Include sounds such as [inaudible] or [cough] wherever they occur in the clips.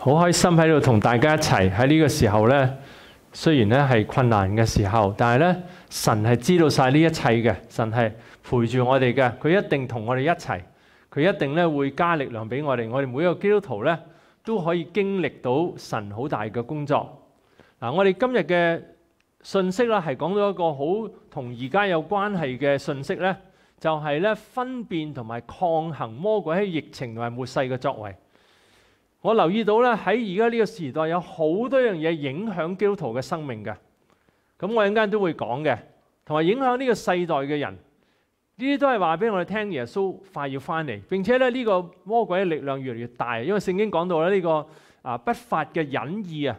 好开心喺度同大家一齐喺呢个时候呢，虽然呢系困难嘅时候，但系呢，神系知道晒呢一切嘅，神系陪住我哋嘅，佢一定同我哋一齐，佢一定呢会加力量俾我哋。我哋每一个基督徒呢，都可以经历到神好大嘅工作嗱。我哋今日嘅信息啦，系讲到一个好同而家有关系嘅信息呢，就系呢分辨同埋抗衡魔鬼喺疫情同埋末世嘅作为。我留意到咧，喺而家呢個時代有好多樣嘢影響基督徒嘅生命嘅。咁我陣間都會講嘅，同埋影響呢個世代嘅人呢啲都係話俾我哋聽，耶穌快要翻嚟。並且咧呢個魔鬼嘅力量越嚟越大，因為聖經講到咧呢個啊不法嘅隱意啊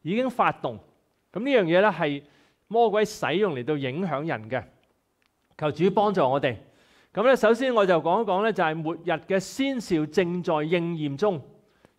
已經發動咁呢樣嘢咧係魔鬼使用嚟到影響人嘅。求主幫助我哋咁咧。首先我就講一講咧，就係末日嘅先兆正在應驗中。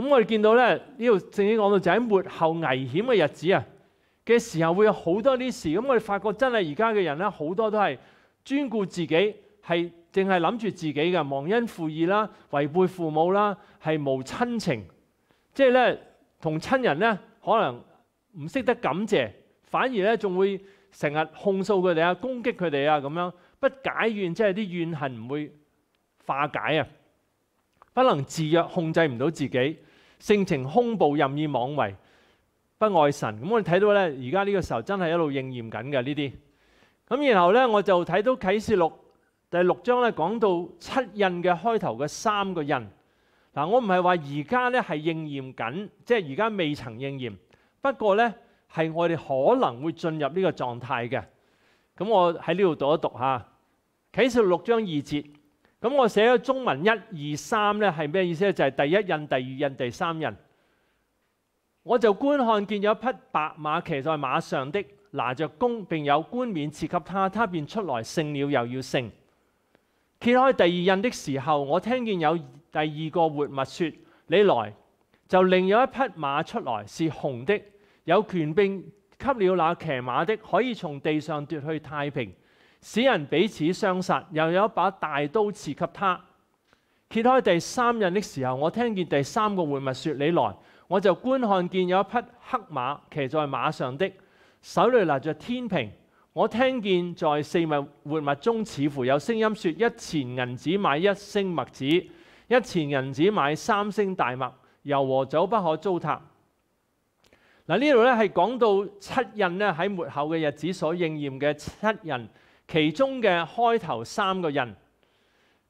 咁我哋見到咧，呢度正經講到就喺末後危險嘅日子啊嘅時候，會有好多啲事。咁我哋發覺真係而家嘅人咧，好多都係專顧自己，係淨係諗住自己嘅，忘恩負義啦，違背父母啦，係無親情。即係咧，同親人咧，可能唔識得感謝，反而咧仲會成日控訴佢哋啊，攻擊佢哋啊，咁樣不解怨，即係啲怨恨唔會化解啊，不能自虐，控制唔到自己。性情空暴任意妄为，不爱神。咁我哋睇到咧，而家呢个时候真系一路应验緊嘅呢啲。咁然後咧，我就睇到啟示录第六章咧講到七印嘅開頭嘅三個印。嗱，我唔係話而家咧係應驗緊，即係而家未曾應驗。不過咧，係我哋可能會進入呢個狀態嘅。咁我喺呢度讀一讀吓，啟示录六章二節。咁我寫咗中文一二三咧係咩意思咧？就係第一印、第二印、第三印。我就觀看見有一匹白馬騎在馬上的，拿着弓並有冠冕賜給他，他便出來勝了又要勝。揭開第二印的時候，我聽見有第二個活物說：你來，就另有一匹馬出來，是紅的，有權柄給了那騎馬的，可以從地上奪去太平。使人彼此相杀，又有一把大刀刺给他。揭开第三印的时候，我听见第三个活物说：你来，我就观看见有一匹黑马骑在马上的，手里拿着天平。我听见在四物活物中，似乎有声音说：一钱银子买一升麦子，一钱银子买三升大麦。油和酒不可糟蹋。嗱，呢度咧系讲到七印咧喺末后嘅日子所应验嘅七印。其中嘅開頭三個印。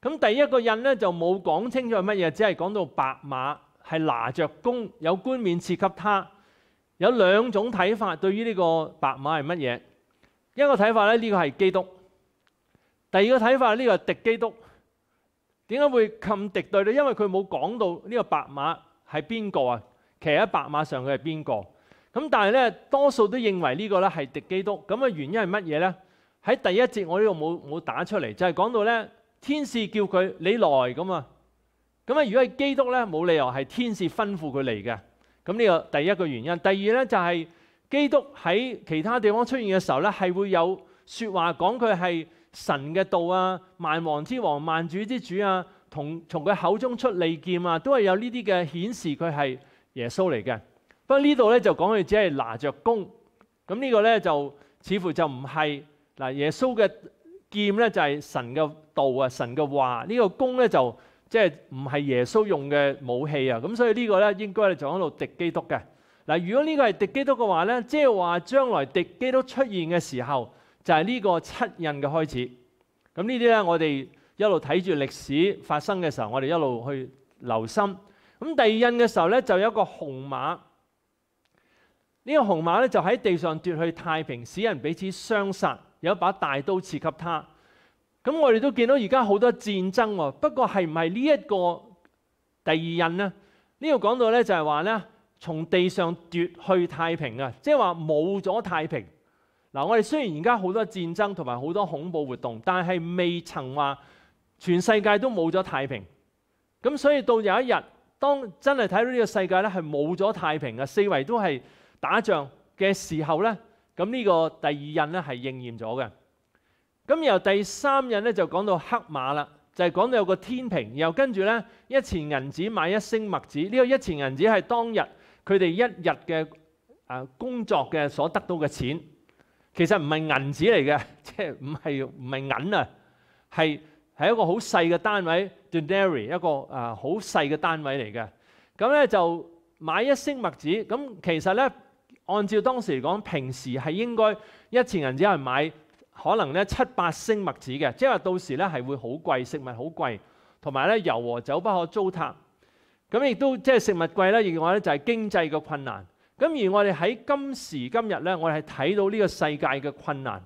咁第一個印咧就冇講清楚係乜嘢，只係講到白馬係拿着弓，有冠冕賜給他。有兩種睇法，對於呢個白馬係乜嘢？一個睇法咧，呢個係基督；第二個睇法，呢個係敵基督。點解會咁敵對咧？因為佢冇講到呢個白馬係邊個啊？騎喺白馬上佢係邊個？咁但係咧，多數都認為呢個咧係敵基督。咁嘅原因係乜嘢咧？喺第一節，我呢度冇冇打出嚟，就係講到咧，天使叫佢你來咁啊。咁啊，如果係基督咧，冇理由係天使吩咐佢嚟嘅。咁呢個第一個原因。第二咧就係基督喺其他地方出現嘅時候咧，係會有説話講佢係神嘅道啊，萬王之王、萬主之主啊，同從佢口中出利劍啊，都係有呢啲嘅顯示佢係耶穌嚟嘅。不過呢度咧就講佢只係拿着弓，咁呢個咧就似乎就唔係。嗱，耶穌嘅劍咧就係神嘅道啊，神嘅話。呢個弓咧就即系唔係耶穌用嘅武器啊。咁所以呢個咧應該咧就喺度敵基督嘅。嗱，如果呢個係敵基督嘅話咧，即係話將來敵基督出現嘅時候，就係呢個七印嘅開始。咁呢啲咧，我哋一路睇住歷史發生嘅時候，我哋一路去留心。咁第二印嘅時候咧，就有一個紅馬。呢個紅馬咧就喺地上奪去太平，使人彼此相殺。有一把大刀刺给他，咁我哋都见到而家好多战争喎。不过系唔系呢一个第二印呢？呢度讲到咧就系话咧，从地上夺去太平啊，即系话冇咗太平。嗱，我哋虽然而家好多战争同埋好多恐怖活动，但系未曾话全世界都冇咗太平。咁所以到有一日，当真系睇到呢个世界咧系冇咗太平啊，四围都系打仗嘅时候咧。咁呢個第二印咧係應驗咗嘅。咁由第三印咧就講到黑馬啦，就係講到有個天平，然跟住咧一錢銀子買一升麥子。呢個一錢銀子係當日佢哋一日嘅誒工作嘅所得到嘅錢，其實唔係銀子嚟嘅，[laughs] 即係唔係唔係銀啊，係係一個好細嘅單位，denary 一個啊好細嘅單位嚟嘅。咁咧就買一升麥子，咁其實咧。按照當時嚟講，平時係應該一錢銀只係買可能咧七八升麥子嘅，即係話到時咧係會好貴，食物好貴，同埋咧油和酒不可糟蹋。咁亦都即係食物貴咧，另外咧就係經濟嘅困難。咁而我哋喺今時今日咧，我係睇到呢個世界嘅困難。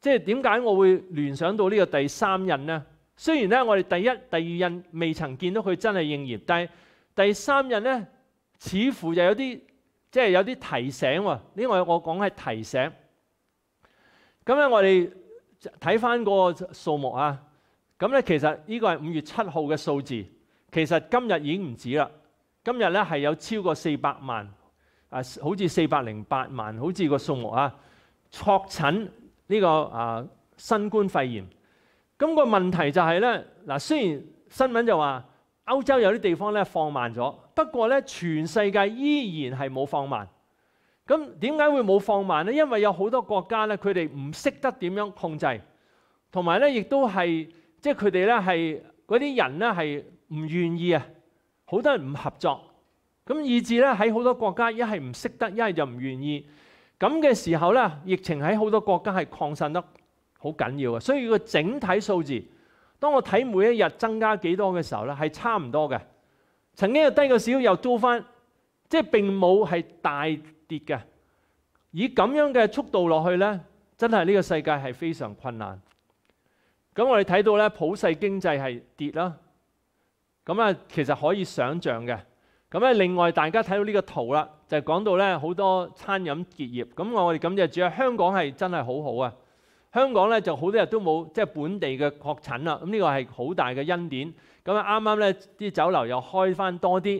即係點解我會聯想到呢個第三印咧？雖然咧我哋第一、第二印未曾見到佢真係應驗，但係第三印咧似乎就有啲。即係有啲提醒喎，呢個我講係提醒。咁咧，我哋睇翻個數目啊。咁咧，其實呢個係五月七號嘅數字，其實今日已經唔止啦。今日咧係有超過四百萬啊，好似四百零八萬，好似個數目啊，確診呢個啊新冠肺炎。咁個問題就係咧，嗱雖然新聞就話。歐洲有啲地方咧放慢咗，不過咧全世界依然係冇放慢。咁點解會冇放慢咧？因為有好多國家咧，佢哋唔識得點樣控制，同埋咧亦都係即係佢哋咧係嗰啲人咧係唔願意啊，好多人唔合作，咁以至咧喺好多國家一係唔識得，一係就唔願意。咁嘅時候咧，疫情喺好多國家係擴散得好緊要嘅，所以個整體數字。當我睇每一日增加幾多嘅時候咧，係差唔多嘅。曾經又低過少，又租翻，即係並冇係大跌嘅。以咁樣嘅速度落去咧，真係呢個世界係非常困難。咁我哋睇到咧，普世經濟係跌啦。咁啊，其實可以想象嘅。咁咧，另外大家睇到呢個圖啦，就講到咧好多餐飲結業。咁我我哋感謝主啊，香港係真係好好啊！香港咧就好多日都冇即係本地嘅確診啦，咁呢個係好大嘅恩典。咁啊，啱啱咧啲酒樓又開翻多啲，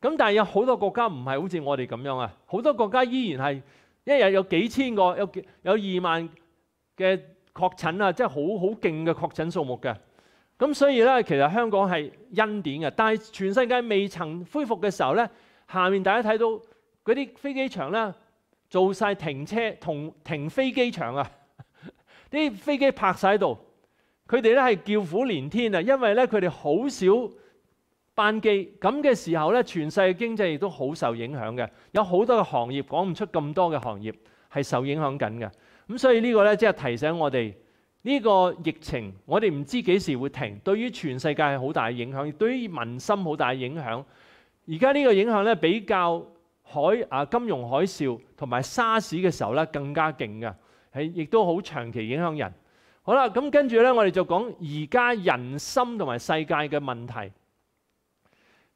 咁但係有好多國家唔係好似我哋咁樣啊，好多國家依然係一日有幾千個、有有二萬嘅確診啊，即係好好勁嘅確診數目嘅。咁所以咧，其實香港係恩典嘅，但係全世界未曾恢復嘅時候咧，下面大家睇到嗰啲飛機場咧做晒停車同停飛機場啊。啲飛機拍喺度，佢哋咧係叫苦連天啊！因為咧佢哋好少班機，咁嘅時候咧，全世界經濟亦都好受影響嘅。有好多嘅行業講唔出咁多嘅行業係受影響緊嘅。咁所以呢個咧即係提醒我哋，呢個疫情我哋唔知幾時會停，對於全世界係好大嘅影響，對於民心好大嘅影響。而家呢個影響咧比較海啊金融海嘯同埋沙士嘅時候咧更加勁嘅。係，亦都好長期影響人。好啦，咁跟住咧，我哋就講而家人心同埋世界嘅問題。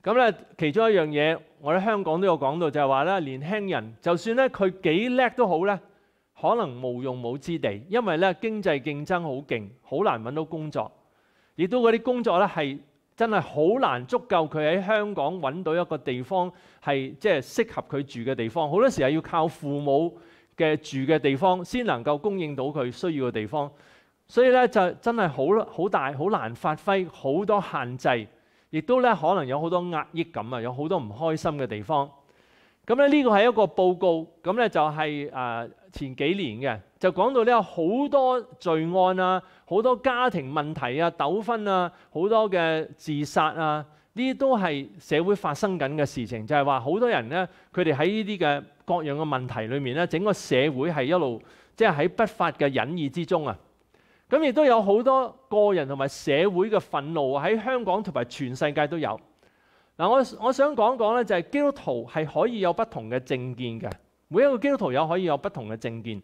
咁咧，其中一樣嘢，我喺香港都有講到，就係話咧，年輕人就算咧佢幾叻都好咧，可能無用武之地，因為咧經濟競爭好勁，好難揾到工作，亦都嗰啲工作咧係真係好難足夠佢喺香港揾到一個地方係即係適合佢住嘅地方。好多時係要靠父母。嘅住嘅地方，先能夠供應到佢需要嘅地方，所以咧就真係好好大，好難發揮，好多限制，亦都咧可能有好多壓抑感啊，有好多唔開心嘅地方。咁咧呢個係一個報告，咁咧就係誒前幾年嘅，就講到呢有好多罪案啊，好多家庭問題啊、糾紛啊，好多嘅自殺啊。呢啲都係社會發生緊嘅事情，就係話好多人咧，佢哋喺呢啲嘅各樣嘅問題裏面咧，整個社會係一路即係喺不法嘅隱意之中啊！咁亦都有好多個人同埋社會嘅憤怒喺香港同埋全世界都有。嗱，我我想講講咧，就係基督徒係可以有不同嘅政見嘅，每一個基督徒也可以有不同嘅政見，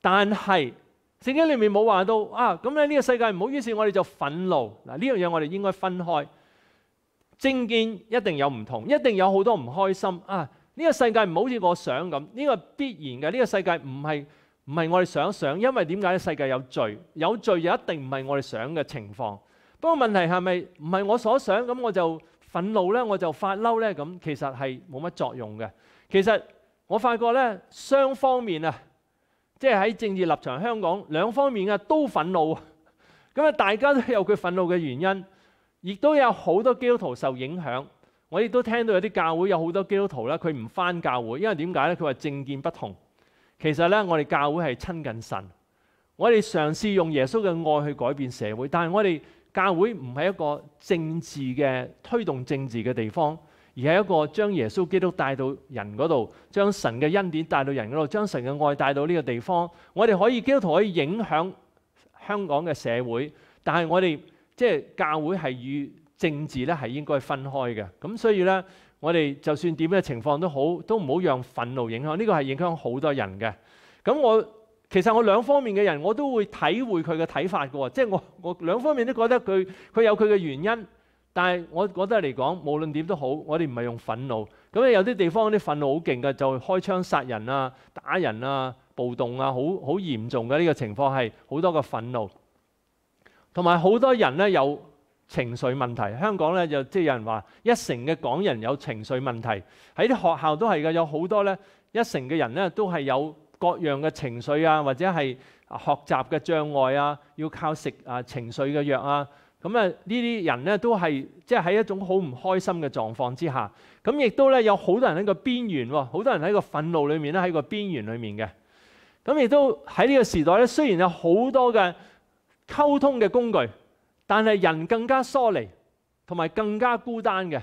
但係聖經裏面冇話到啊！咁咧呢個世界唔好，於是我哋就憤怒嗱呢樣嘢，我哋應該分開。政見一定有唔同，一定有好多唔開心啊！呢個世界唔好似我想咁，呢個必然嘅。呢個世界唔係唔係我哋想想，因為點解呢？世界有罪，有罪就一定唔係我哋想嘅情況。不過問題係咪唔係我所想咁我就憤怒呢？我就發嬲呢？咁其實係冇乜作用嘅。其實我發覺呢，雙方面啊，即係喺政治立場，香港兩方面啊都憤怒，咁啊大家都有佢憤怒嘅原因。亦都有好多基督徒受影響，我亦都聽到有啲教會有好多基督徒啦，佢唔翻教會，因為點解咧？佢話政見不同。其實咧，我哋教會係親近神，我哋嘗試用耶穌嘅愛去改變社會。但係我哋教會唔係一個政治嘅推動政治嘅地方，而係一個將耶穌基督帶到人嗰度，將神嘅恩典帶到人嗰度，將神嘅愛帶到呢個地方。我哋可以基督徒可以影響香港嘅社會，但係我哋。即係教會係與政治咧係應該分開嘅，咁所以咧，我哋就算點嘅情況都好，都唔好讓憤怒影響。呢個係影響好多人嘅。咁我其實我兩方面嘅人，我都會體會佢嘅睇法嘅。即係我我兩方面都覺得佢佢有佢嘅原因，但係我覺得嚟講，無論點都好，我哋唔係用憤怒。咁有啲地方啲憤怒好勁嘅，就開槍殺人啊、打人啊、暴動啊，好好嚴重嘅呢個情況係好多嘅憤怒。同埋好多人咧有情緒問題，香港咧就即係有人話一成嘅港人有情緒問題，喺啲學校都係㗎，有好多咧一成嘅人咧都係有各樣嘅情緒啊，或者係學習嘅障礙啊，要靠食啊情緒嘅藥啊，咁啊呢啲人咧都係即係喺一種好唔開心嘅狀況之下，咁亦都咧有好多人喺個邊緣喎，好多人喺個憤怒裏面咧喺個邊緣裏面嘅，咁亦都喺呢個時代咧雖然有好多嘅。溝通嘅工具，但係人更加疏離，同埋更加孤單嘅。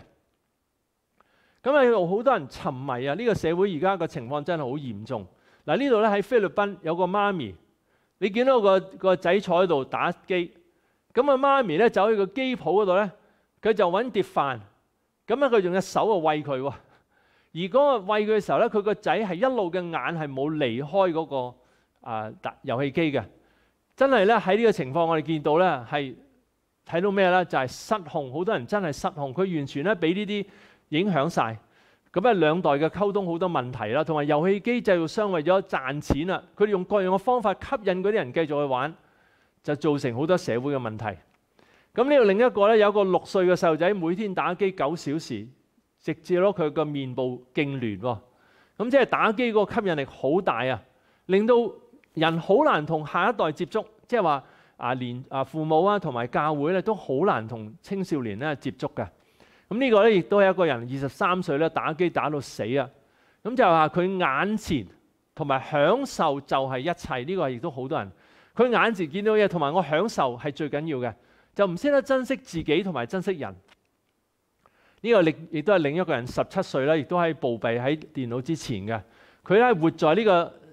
咁啊，好多人沉迷啊！呢個社會而家嘅情況真係好嚴重。嗱，呢度咧喺菲律賓有個媽咪，你見到個个仔坐喺度打機，咁啊媽咪咧走去個機铺嗰度咧，佢就搵碟飯，咁咧佢用隻手啊餵佢喎。而嗰個餵佢嘅時候咧，佢個仔係一路嘅眼係冇離開嗰個啊遊戲機嘅。真係咧，喺呢個情況，我哋見到咧係睇到咩咧？就係失控，好多人真係失控。佢完全咧俾呢啲影響晒。咁啊，兩代嘅溝通好多問題啦，同埋遊戲機製造商為咗賺錢啊，佢哋用各樣嘅方法吸引嗰啲人繼續去玩，就造成好多社會嘅問題。咁呢個另一個咧，有個六歲嘅細路仔每天打機九小時，直接攞佢個面部痙攣喎。咁即係打機嗰個吸引力好大啊，令到。人好难同下一代接触，即系话啊连啊父母啊同埋教会咧都好难同青少年咧接触嘅。咁呢个咧亦都系一个人二十三岁咧打机打到死啊！咁就话佢眼前同埋享受就系一切。呢个亦都好多人，佢眼前见到嘢同埋我享受系最紧要嘅，就唔识得珍惜自己同埋珍惜人。呢个亦亦都系另一个人十七岁咧，亦都喺暴毙喺电脑之前嘅。佢咧活在呢个。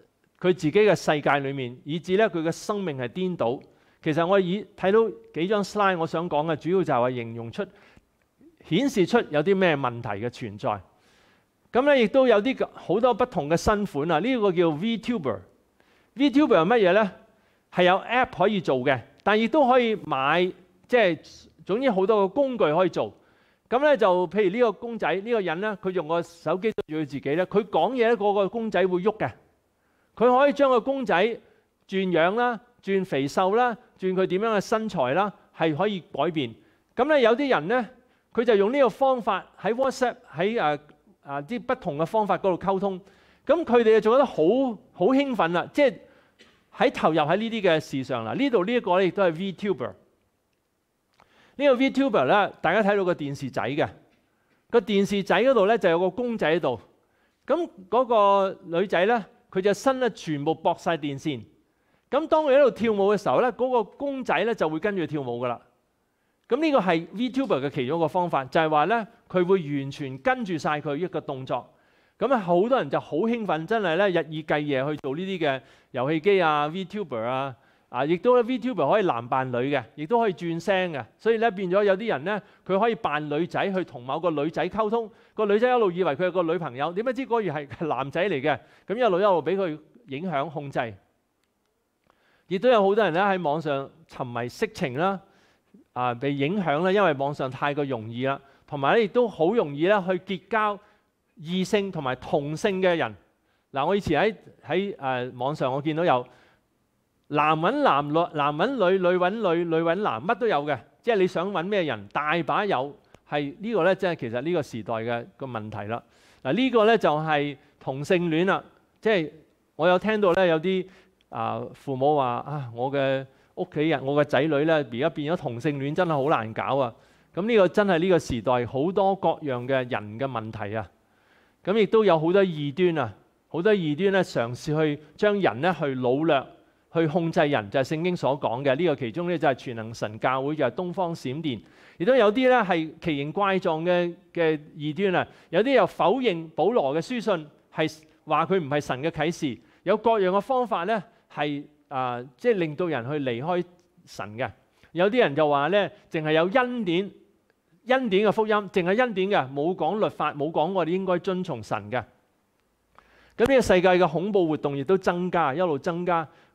佢自己嘅世界裏面，以至咧佢嘅生命係顛倒。其實我以睇到幾張 slide，我想講嘅主要就係形容出顯示出有啲咩問題嘅存在。咁咧亦都有啲好多不同嘅新款啊。呢個叫 Vtuber。Vtuber 係乜嘢咧？係有 app 可以做嘅，但亦都可以買即係總之好多個工具可以做。咁咧就譬如呢個公仔呢個人咧，佢用個手機對住佢自己咧，佢講嘢咧個公仔會喐嘅。佢可以將個公仔轉樣啦，轉肥瘦啦，轉佢點樣嘅身材啦，係可以改變。咁咧有啲人咧，佢就用呢個方法喺 WhatsApp 喺誒啊啲不同嘅方法嗰度溝通。咁佢哋就做得好好興奮啦，即係喺投入喺呢啲嘅事上啦。呢度呢一個咧亦都係 Vtuber。呢個 Vtuber 咧，大家睇到個電視仔嘅個電視仔嗰度咧就有個公仔喺度。咁嗰個女仔咧。佢隻身咧全部搏晒電線，咁當佢喺度跳舞嘅時候咧，嗰個公仔咧就會跟住跳舞噶啦。咁呢個係 v t u b e r 嘅其中一個方法，就係話咧佢會完全跟住晒佢一個動作。咁啊，好多人就好興奮，真係咧日以繼夜去做呢啲嘅遊戲機啊、v t u b e r 啊。啊！亦都咧，Vtuber 可以男扮女嘅，亦都可以轉聲嘅。所以咧，變咗有啲人咧，佢可以扮女仔去同某個女仔溝通，個女仔一路以為佢係個女朋友，點解知嗰個係男仔嚟嘅？咁一路一路俾佢影響控制。亦都有好多人咧喺網上沉迷色情啦，啊，被影響啦，因為網上太過容易啦，同埋咧亦都好容易咧去結交異性同埋同性嘅人。嗱，我以前喺喺誒網上我見到有。男揾男、女男揾女、女揾女、女揾男，乜都有嘅。即係你想揾咩人，大把有。係呢個咧，即係其實呢個時代嘅個問題啦。嗱呢個咧就係同性戀啦。即係我有聽到咧，有啲啊父母話啊，我嘅屋企人、我嘅仔女咧，而家變咗同性戀，真係好難搞啊。咁呢個真係呢個時代好多各樣嘅人嘅問題啊。咁亦都有好多異端啊，好多異端咧，嘗試去將人咧去攪亂。去控制人就係聖經所講嘅呢個其中咧就係全能神教會就係東方閃電，亦都有啲咧係奇形怪狀嘅嘅異端啊，有啲又否認保羅嘅書信，係話佢唔係神嘅啟示，有各樣嘅方法咧係啊，即係令到人去離開神嘅。有啲人就話咧，淨係有恩典，恩典嘅福音，淨係恩典嘅，冇講律法，冇講哋應該遵從神嘅。咁呢個世界嘅恐怖活動亦都增加，一路增加。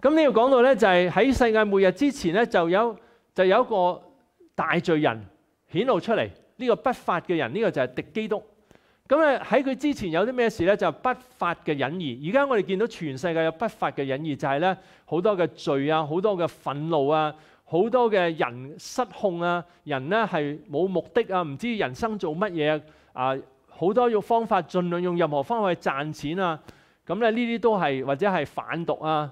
咁呢個講到咧，就係喺世界末日之前咧，就有就有一個大罪人顯露出嚟。呢個不法嘅人，呢個就係敵基督。咁咧喺佢之前有啲咩事咧？就不法嘅隱義。而家我哋見到全世界有不法嘅隱義，就係咧好多嘅罪啊，好多嘅憤怒啊，好多嘅人失控啊，人咧係冇目的啊，唔知人生做乜嘢啊，好多用方法儘量用任何方法去賺錢啊。咁咧呢啲都係或者係販毒啊。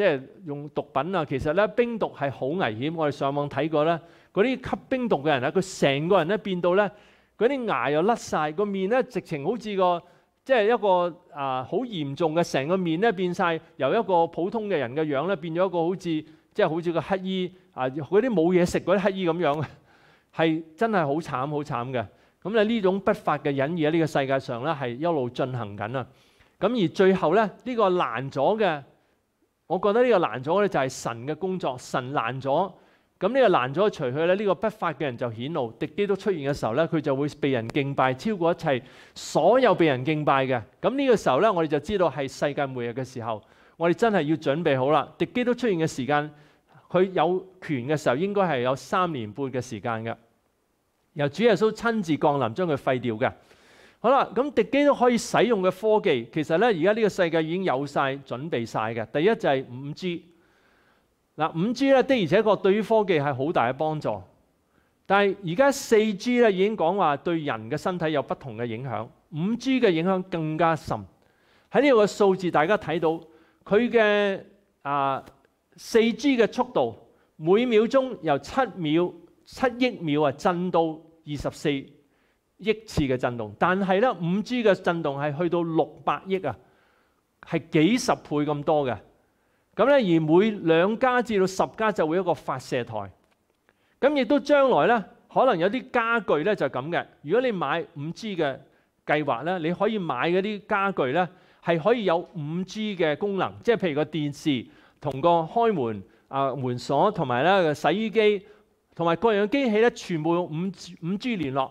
即係用毒品啊！其實咧，冰毒係好危險。我哋上網睇過咧，嗰啲吸冰毒嘅人咧，佢成個人咧變到咧，嗰啲牙又甩晒，個面咧直情好似個即係一個啊好嚴重嘅，成個面咧變晒，由一個普通嘅人嘅樣咧變咗一個好似即係好似個乞衣啊嗰啲冇嘢食嗰啲乞衣咁樣，係真係好慘好慘嘅。咁咧呢種不法嘅隱喻喺呢個世界上咧係一路進行緊啊！咁而最後咧呢個難咗嘅。我覺得呢個難咗咧，就係神嘅工作，神難咗，咁呢個難咗，除去咧呢個不法嘅人就顯露，敵基督出現嘅時候咧，佢就會被人敬拜，超過一切所有被人敬拜嘅。咁呢個時候咧，我哋就知道係世界末日嘅時候，我哋真係要準備好啦。敵基督出現嘅時間，佢有權嘅時候應該係有三年半嘅時間嘅，由主耶穌親自降臨將佢廢掉嘅。好啦，咁敵機都可以使用嘅科技，其實咧而家呢個世界已經有晒準備晒嘅。第一就係五 G。嗱，五 G 咧的而且確對於科技係好大嘅幫助。但係而家四 G 咧已經講話對人嘅身體有不同嘅影響，五 G 嘅影響更加深。喺呢度嘅數字大家睇到佢嘅啊四 G 嘅速度每秒鐘由七秒七億秒啊震到二十四。億次嘅震動，但係咧五 G 嘅震動係去到六百億啊，係幾十倍咁多嘅。咁咧而每兩家至到十家就會一個發射台。咁亦都將來咧可能有啲家具咧就咁嘅。如果你買五 G 嘅計劃咧，你可以買嗰啲家具咧係可以有五 G 嘅功能，即係譬如個電視同個開門啊門鎖同埋咧洗衣機同埋各樣機器咧，全部用五五 G 連絡。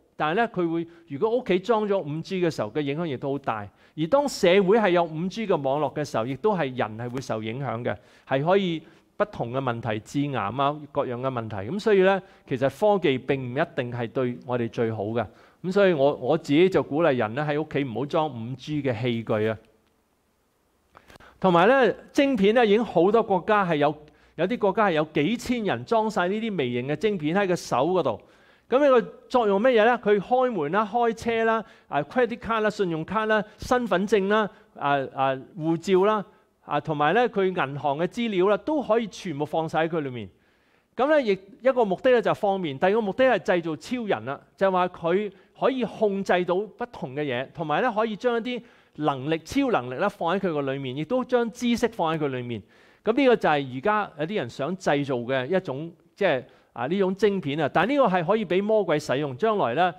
但係咧，佢會如果屋企裝咗五 G 嘅時候，嘅影響亦都好大。而當社會係有五 G 嘅網絡嘅時候，亦都係人係會受影響嘅，係可以不同嘅問題致癌啊，各樣嘅問題。咁所以咧，其實科技並唔一定係對我哋最好嘅。咁所以我我自己就鼓勵人咧喺屋企唔好裝五 G 嘅器具啊。同埋咧，晶片咧已經好多國家係有有啲國家係有幾千人裝晒呢啲微型嘅晶片喺個手嗰度。咁呢個作用咩嘢咧？佢開門啦、開車啦、啊 credit 卡啦、信用卡啦、身份證啦、啊啊護照啦、啊同埋咧佢銀行嘅資料啦，都可以全部放晒喺佢裏面。咁咧亦一個目的咧就方便，第二個目的係製造超人啦，就話佢可以控制到不同嘅嘢，同埋咧可以將一啲能力、超能力啦放喺佢個裏面，亦都將知識放喺佢裏面。咁呢個就係而家有啲人想製造嘅一種即係。啊！呢種晶片啊，但呢個係可以俾魔鬼使用。將來咧，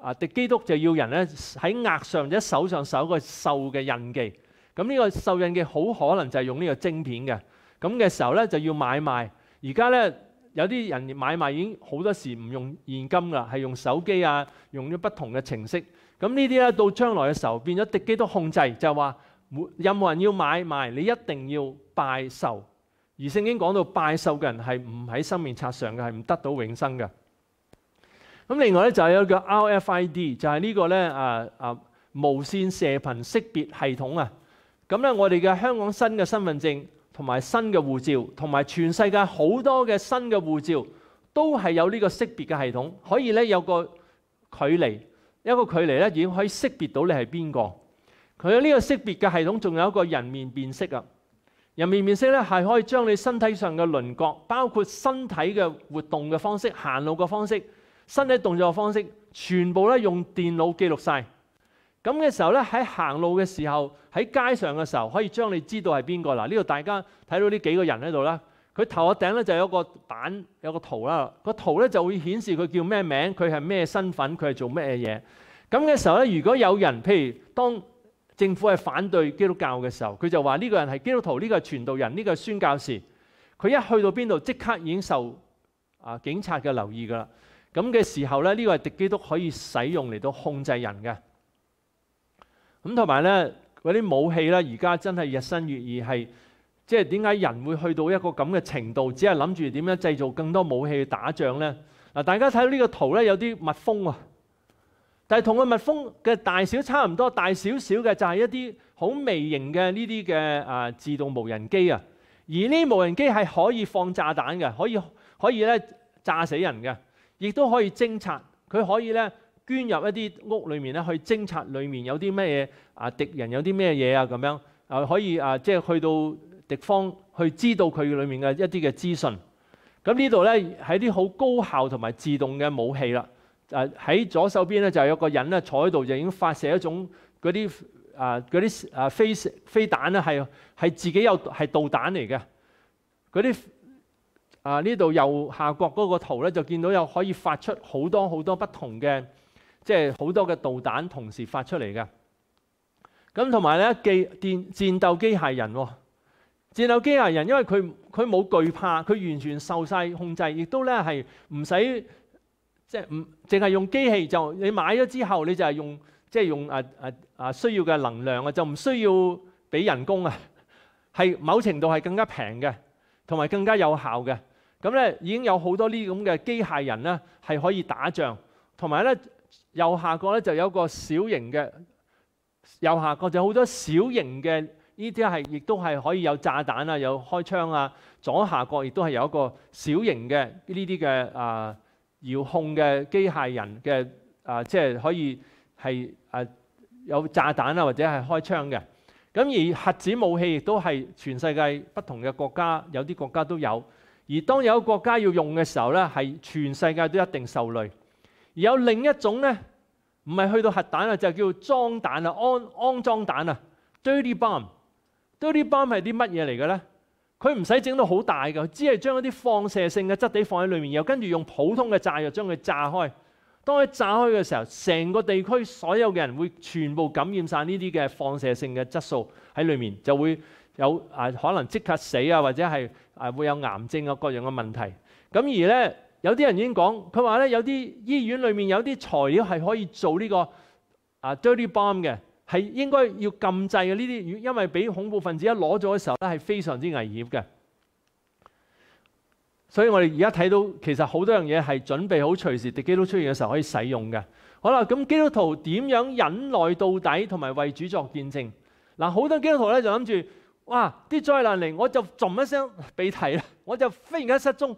啊，敵基督就要人咧喺額上或者手上受一個受嘅印記。咁呢個受印記好可能就係用呢個晶片嘅。咁嘅時候咧就要買賣。而家咧有啲人買賣已經好多時唔用現金啦，係用手機啊，用咗不同嘅程式。咁呢啲咧到將來嘅時候變咗敵基督控制，就係話有冇人要買賣，你一定要拜受。而聖經講到拜受嘅人係唔喺生命册上嘅，係唔得到永生嘅。咁另外咧就係有個 RFID，就係呢個咧啊啊無線射頻識別系統啊。咁咧我哋嘅香港新嘅身份證同埋新嘅護照，同埋全世界好多嘅新嘅護照都係有呢個識別嘅系統，可以咧有個距離一個距離咧已經可以識別到你係邊個。佢有呢個識別嘅系統仲有個人面辨識啊。人面面色咧系可以将你身体上嘅轮廓，包括身体嘅活动嘅方式、行路嘅方式、身体动作嘅方式，全部咧用电脑记录晒。咁嘅时候咧，喺行路嘅时候，喺街上嘅时候，可以将你知道系边个嗱？呢度大家睇到呢几个人喺度啦。佢头頂顶咧就有個个板，有个图啦。个图咧就会显示佢叫咩名，佢系咩身份，佢系做咩嘢。咁嘅时候咧，如果有人，譬如当政府係反對基督教嘅時候，佢就話呢個人係基督徒，呢個係傳道人，呢個係宣教士。佢一去到邊度，即刻已經受啊警察嘅留意噶啦。咁嘅時候咧，呢個係敵基督可以使用嚟到控制人嘅。咁同埋咧，嗰啲武器咧，而家真係日新月異，係即係點解人會去到一個咁嘅程度，只係諗住點樣製造更多武器去打仗咧？嗱，大家睇到呢個圖咧，有啲蜜蜂啊。但係同個蜜蜂嘅大小差唔多，大少少嘅就係一啲好微型嘅呢啲嘅啊自動無人機啊，而呢無人機係可以放炸彈嘅，可以可以咧炸死人嘅，亦都可以偵察。佢可以咧捐入一啲屋裏面咧去偵察裏面有啲咩嘢啊敵人有啲咩嘢啊咁樣啊可以啊即係去到敵方去知道佢裏面嘅一啲嘅資訊。咁呢度咧係啲好高效同埋自動嘅武器啦。誒喺左手邊咧就有個人咧坐喺度，就已經發射一種嗰啲誒嗰啲誒飛飛彈咧，係係自己有係導彈嚟嘅。嗰啲啊呢度右下角嗰個圖咧，就見到有可以發出好多好多不同嘅，即係好多嘅導彈同時發出嚟嘅。咁同埋咧，機電戰鬥機械人，戰鬥機械人，因為佢佢冇懼怕，佢完全受晒控制，亦都咧係唔使。即係唔淨係用機器就你買咗之後你就係用即係用誒誒啊需要嘅能量啊，就唔需要俾人工啊，[laughs] 係某程度係更加平嘅，同埋更加有效嘅。咁咧已經有好多呢咁嘅機械人咧係可以打仗。同埋咧右下角咧就有個小型嘅，右下角就好多小型嘅呢啲係亦都係可以有炸彈啊，有開槍啊。左下角亦都係有一個小型嘅呢啲嘅誒。遙控嘅機械人嘅啊，即係可以係啊有炸彈啊，或者係開槍嘅。咁而核子武器亦都係全世界不同嘅國家，有啲國家都有。而當有國家要用嘅時候咧，係全世界都一定受累。而有另一種咧，唔係去到核彈啊，就叫裝彈啊、安安裝彈啊、dirty bomb。dirty bomb 係啲乜嘢嚟嘅咧？佢唔使整到好大嘅，只系将一啲放射性嘅质地放喺里面，然跟住用普通嘅炸药将佢炸开。当佢炸开嘅时候，成个地区所有嘅人会全部感染晒呢啲嘅放射性嘅质素喺里面，就会有啊可能即刻死啊，或者系啊会有癌症啊各样嘅问题。咁而咧有啲人已经讲，佢话咧有啲医院里面有啲材料系可以做呢个啊 bomb 嘅。係應該要禁制嘅呢啲，因為俾恐怖分子一攞咗嘅時候咧，係非常之危險嘅。所以我哋而家睇到其實好多樣嘢係準備好隨時，敵基督出現嘅時候可以使用嘅。好啦，咁基督徒點樣忍耐到底，同埋為主作見證？嗱，好多基督徒咧就諗住，哇！啲災難嚟，我就噏一聲避提啦，[laughs] 我就忽然間失蹤，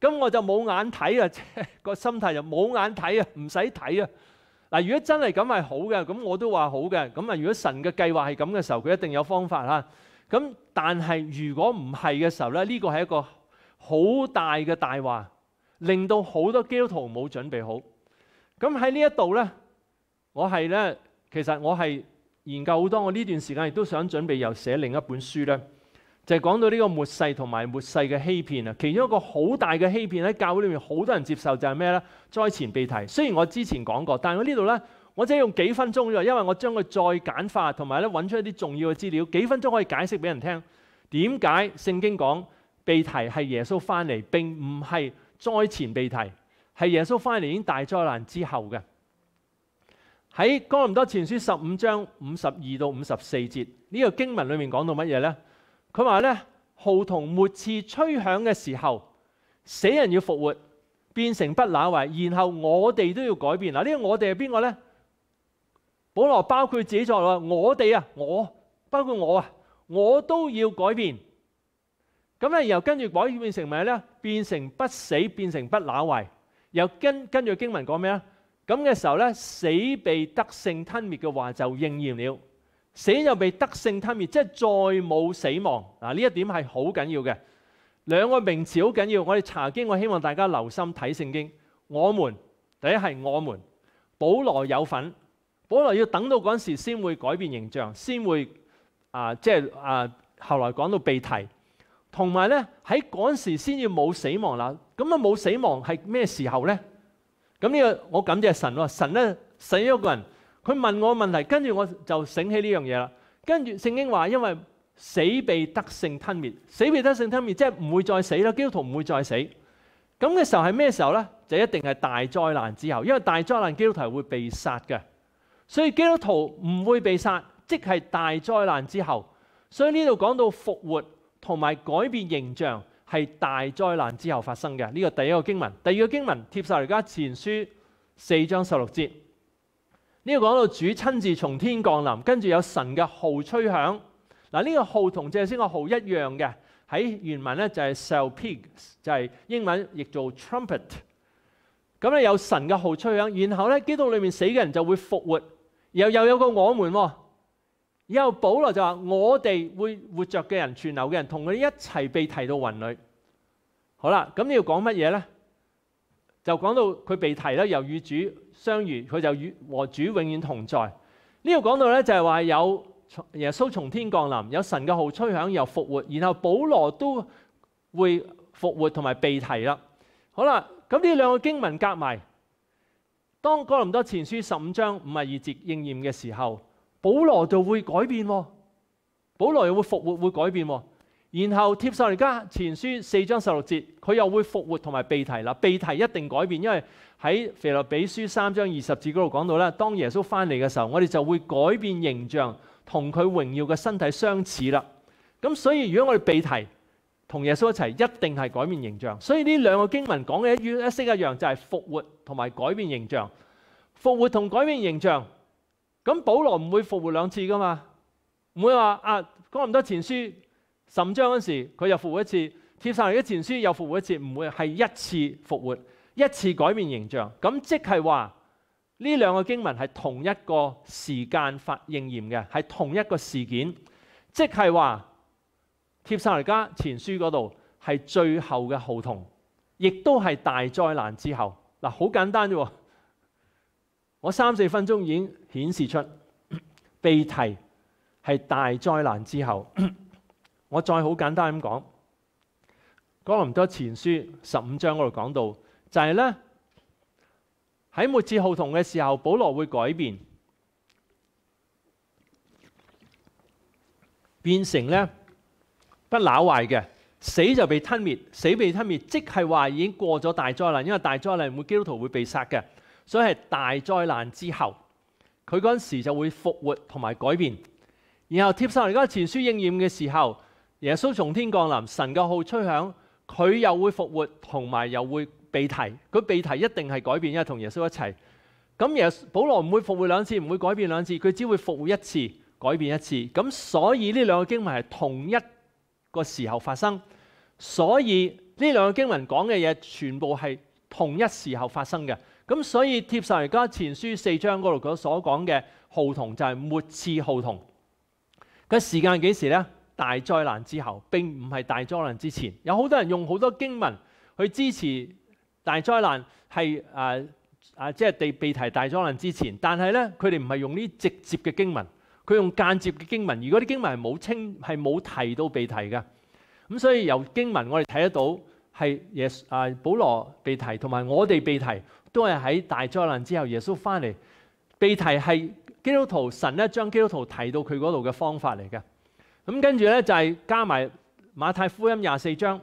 咁我就冇眼睇啊！個心態就冇眼睇啊，唔使睇啊！嗱，如果真系咁系好嘅，咁我都话好嘅。咁啊，如果神嘅计划系咁嘅时候，佢一定有方法啦。咁但系如果唔系嘅时候咧，呢个系一个好大嘅大话，令到好多基督徒冇准备好。咁喺呢一度咧，我系咧，其实我系研究好多。我呢段时间亦都想准备又写另一本书咧。就係講到呢個末世同埋末世嘅欺騙啊，其中一個好大嘅欺騙喺教會裏面好多人接受就係咩呢？災前避提。雖然我之前講過，但係我呢度呢，我只係用幾分鐘啫，因為我將佢再簡化，同埋咧揾出一啲重要嘅資料，幾分鐘可以解釋俾人聽點解聖經講避提係耶穌翻嚟，並唔係災前被提，係耶穌翻嚟已經大災難之後嘅喺《哥林多前書》十五章五十二到五十四節呢個經文裏面講到乜嘢呢？佢话咧号同末次吹响嘅时候，死人要复活，变成不朽坏，然后我哋都要改变。嗱，呢个我哋系边个咧？保罗包括自己在内，我哋啊，我包括我啊，我都要改变。咁咧，然后跟住改变变成咩咧？变成不死，变成不朽坏。又跟跟住经文讲咩啊？咁嘅时候咧，死被得胜吞灭嘅话就应验了。死又未得勝吞滅，即係再冇死亡。嗱呢一點係好緊要嘅。兩個名詞好緊要。我哋查經，我希望大家留心睇聖經。我們第一係我們，保羅有份。保羅要等到嗰陣時先會改變形象，先會啊，即係啊，後來講到被提。同埋咧，喺嗰陣時先要冇死亡啦。咁啊冇死亡係咩時候咧？咁呢個我感謝神喎。神咧死咗個人。佢問我問題，跟住我就醒起呢樣嘢啦。跟住聖經話，因為死被得勝吞滅，死被得勝吞滅，即係唔會再死啦。基督徒唔會再死。咁嘅時候係咩時候呢？就一定係大災難之後，因為大災難基督徒會被殺嘅，所以基督徒唔會被殺，即係大災難之後。所以呢度講到復活同埋改變形象係大災難之後發生嘅呢個第一個經文。第二個經文，帖晒而家前書四章十六節。呢個講到主親自從天降臨，跟住有神嘅號吹響。嗱，呢個號同借先个號一樣嘅，喺原文咧就係 s e l l p i g s 就係英文亦做 trumpet。咁咧有神嘅號吹響，然後咧基督裏面死嘅人就會復活，然又有個我们。然後保羅就話：我哋會活着嘅人、存留嘅人，同佢哋一齊被提到雲里。好啦，咁你要講乜嘢咧？就講到佢被提啦，又與主相遇，佢就與和主永遠同在。呢度講到咧就係話有耶穌從天降臨，有神嘅號吹響又復活，然後保羅都會復活同埋被提啦。好啦，咁呢兩個經文夾埋，當哥林多前書十五章五十二節應驗嘅時候，保羅就會改變喎。保羅又會復活，會改變喎。然后貼上而家前书四章十六节，佢又会复活同埋被提啦。被提一定改变，因为喺腓立比书三章二十节嗰度讲到咧，当耶稣翻嚟嘅时候，我哋就会改变形象，同佢荣耀嘅身体相似啦。咁所以如果我哋被提同耶稣一齐，一定系改变形象。所以呢两个经文讲嘅一於一式一样，就系复活同埋改变形象。复活同改变形象，咁保罗唔会复活两次噶嘛？唔会话啊讲咁多前书。神章嗰時佢又復活一次，帖撒尼嘅前書又復活一次，唔會係一次復活，一次改變形象。咁即係話呢兩個經文係同一個時間發應驗嘅，係同一個事件，即係話帖撒尼家前書嗰度係最後嘅号同，亦都係大災難之後嗱。好簡單啫，我三四分鐘已經顯示出鼻 [coughs] 提係大災難之後。我再好簡單咁講，《哥林多前書》十五章嗰度講到，就係呢：喺末日浩同嘅時候，保羅會改變，變成呢不攪壞嘅，死就被吞滅，死被吞滅，即係話已經過咗大災難，因為大災難，會基督徒會被殺嘅，所以係大災難之後，佢嗰陣時就會復活同埋改變，然後貼上嚟嗰個前書應驗嘅時候。耶稣从天降临，神嘅号吹响，佢又会复活，同埋又会被提。佢被提一定系改变，因为同耶稣一齐。咁耶保罗唔会复活两次，唔会改变两次，佢只会复活一次，改变一次。咁所以呢两个经文系同一个时候发生，所以呢两个经文讲嘅嘢全部系同一时候发生嘅。咁所以贴上而家前书四章嗰度佢所讲嘅号同就系末次号同。嘅时间几时咧？大災難之後並唔係大災難之前，有好多人用好多經文去支持大災難係誒誒，即係被被提大災難之前。但係咧，佢哋唔係用呢直接嘅經文，佢用間接嘅經文。如果啲經文係冇清係冇提到被提嘅，咁所以由經文我哋睇得到係耶穌啊，保羅被提同埋我哋被提都係喺大災難之後，耶穌翻嚟被提係基督徒神咧，將基督徒提到佢嗰度嘅方法嚟嘅。咁跟住咧就係加埋馬太福音廿四章，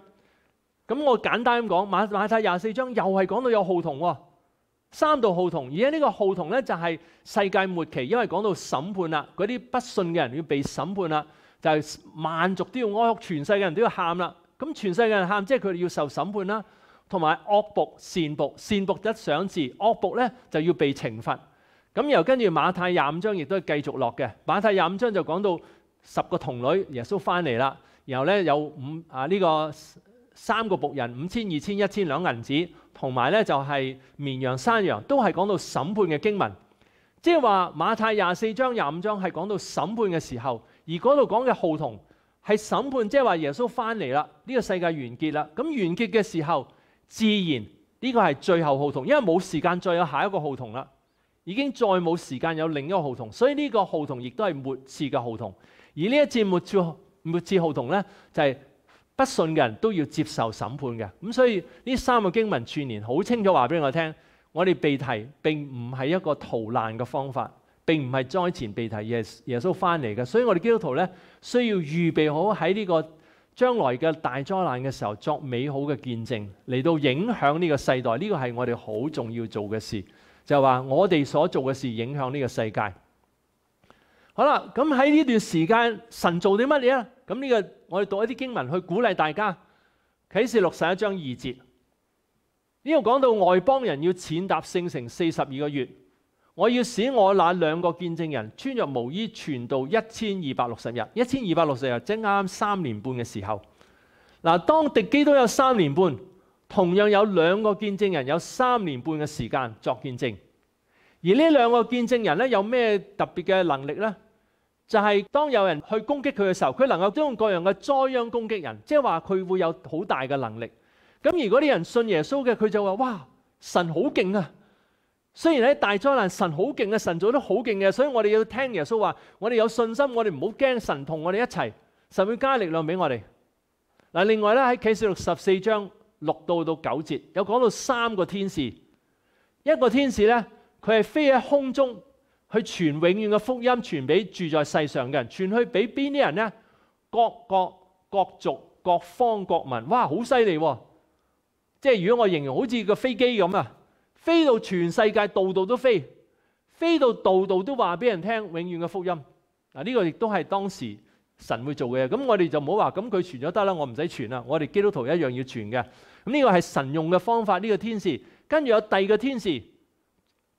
咁我簡單咁講馬馬太廿四章又係講到有號童喎，三道號童。而家呢個號童咧就係世界末期，因為講到審判啦，嗰啲不信嘅人要被審判啦，就係萬族都要哀哭，全世界人都要喊啦。咁全世界人喊即係佢哋要受審判啦，同埋惡仆、善仆、善仆得上字，惡仆咧就要被懲罰。咁又跟住馬太廿五章亦都繼續落嘅，馬太廿五章就講到。十個童女，耶穌翻嚟啦。然後咧有五啊，呢個三個仆人五千、二千、一千兩銀子，同埋咧就係綿羊、山羊，都係講到審判嘅經文。即係話馬太廿四章廿五章係講到審判嘅時候，而嗰度講嘅號筒係審判，即係話耶穌翻嚟啦，呢個世界完結啦。咁完結嘅時候，自然呢個係最後號筒，因為冇時間再有下一個號筒啦，已經再冇時間有另一個號筒，所以呢個號筒亦都係末次嘅號筒。而呢一節末至末至浩同咧，就係不信嘅人都要接受審判嘅。咁所以呢三個經文串連好清楚話俾我聽，我哋避提並唔係一個逃難嘅方法，並唔係災前避提，而耶穌翻嚟嘅。所以我哋基督徒咧，需要預備好喺呢個將來嘅大災難嘅時候，作美好嘅見證嚟到影響呢個世代。呢個係我哋好重要做嘅事，就係話我哋所做嘅事影響呢個世界。好啦，咁喺呢段時間神做啲乜嘢啊？咁呢個我哋讀一啲經文去鼓勵大家。啟示六十一章二節，呢度講到外邦人要踐踏聖城四十二個月。我要使我那兩個見證人穿着毛衣傳道一千二百六十日，一千二百六十日即啱啱三年半嘅時候。嗱，當敵基都有三年半，同樣有兩個見證人有三年半嘅時間作見證。而呢兩個見證人咧有咩特別嘅能力咧？就係當有人去攻擊佢嘅時候，佢能夠用各樣嘅災殃攻擊人，即係話佢會有好大嘅能力。咁如果啲人信耶穌嘅，佢就話：哇，神好勁啊！雖然喺大災難，神好勁啊，神做得好勁嘅，所以我哋要聽耶穌話，我哋有信心，我哋唔好驚，神同我哋一齊，神會加力量俾我哋。嗱，另外咧喺启示六十四章六到到九節，有講到三個天使，一個天使咧佢係飛喺空中。去傳永遠嘅福音，傳俾住在世上嘅人，傳去俾邊啲人呢？各國、各族、各方、國民，哇，好犀利喎！即係如果我形容，好似個飛機咁啊，飛到全世界度度都飛，飛到度度都話俾人聽永遠嘅福音。嗱，呢個亦都係當時神會做嘅。咁我哋就唔好話，咁佢傳咗得啦，我唔使傳啦。我哋基督徒一樣要傳嘅。咁呢個係神用嘅方法，呢個天使。跟住有第二個天使。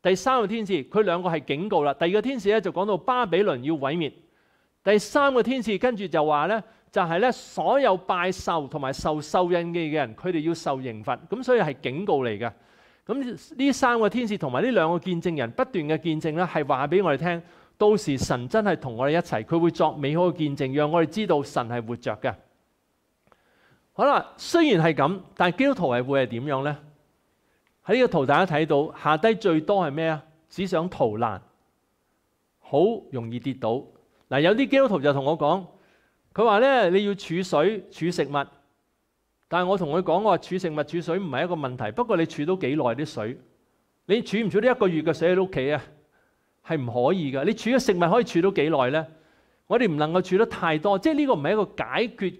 第三个天使，佢两个系警告啦。第二个天使咧就讲到巴比伦要毁灭。第三个天使跟住就话咧，就系咧所有拜兽同埋受收印记嘅人，佢哋要受刑罚。咁所以系警告嚟嘅。咁呢三个天使同埋呢两个见证人不断嘅见证咧，系话俾我哋听，到时神真系同我哋一齐，佢会作美好嘅见证，让我哋知道神系活着嘅。好啦，虽然系咁，但系基督徒系会系点样咧？喺呢個圖，大家睇到下低最多係咩啊？只想逃難，好容易跌倒。嗱，有啲基督徒就同我講，佢話咧你要儲水、儲食物。但系我同佢講，我話儲食物、儲水唔係一個問題。不過你儲到幾耐啲水？你儲唔儲得一個月嘅水喺屋企啊？係唔可以㗎？你儲嘅食物可以儲到幾耐咧？我哋唔能夠儲得太多，即係呢個唔係一個解決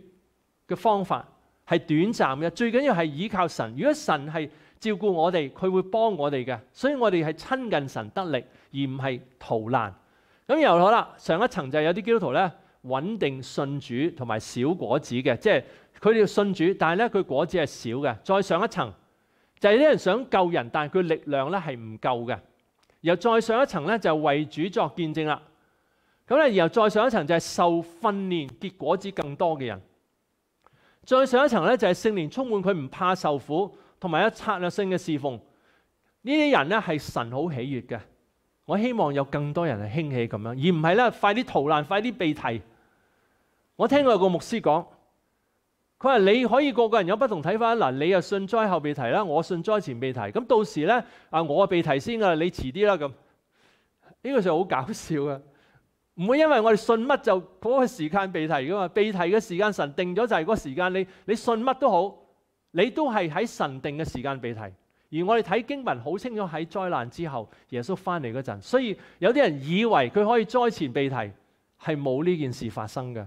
嘅方法，係短暫嘅。最緊要係依靠神。如果神係照顾我哋，佢会帮我哋嘅，所以我哋系亲近神得力，而唔系逃难。咁又好啦，上一层就系有啲基督徒咧稳定信主同埋小果子嘅，即系佢哋信主，但系咧佢果子系少嘅。再上一层就系啲人想救人，但系佢力量咧系唔够嘅。然后再上一层咧就为主作见证啦。咁咧然后再上一层就系受训练结果子更多嘅人。再上一层咧就系圣年充满佢唔怕受苦。同埋有策略性嘅侍奉，呢啲人咧系神好喜悦嘅。我希望有更多人系兴起咁样，而唔系咧快啲逃难，快啲避提。我听过个牧师讲，佢话你可以个个人有不同睇法。嗱，你又信灾后避提啦，我信灾前避提。咁到时咧啊，我避提先噶，你迟啲啦。咁呢个就好搞笑嘅，唔会因为我哋信乜就嗰个时间避提噶嘛。避提嘅时间神定咗就系嗰个时间，你你信乜都好。你都系喺神定嘅时间被提，而我哋睇经文好清楚喺灾难之后耶稣翻嚟嗰阵，所以有啲人以为佢可以灾前被提，系冇呢件事发生嘅。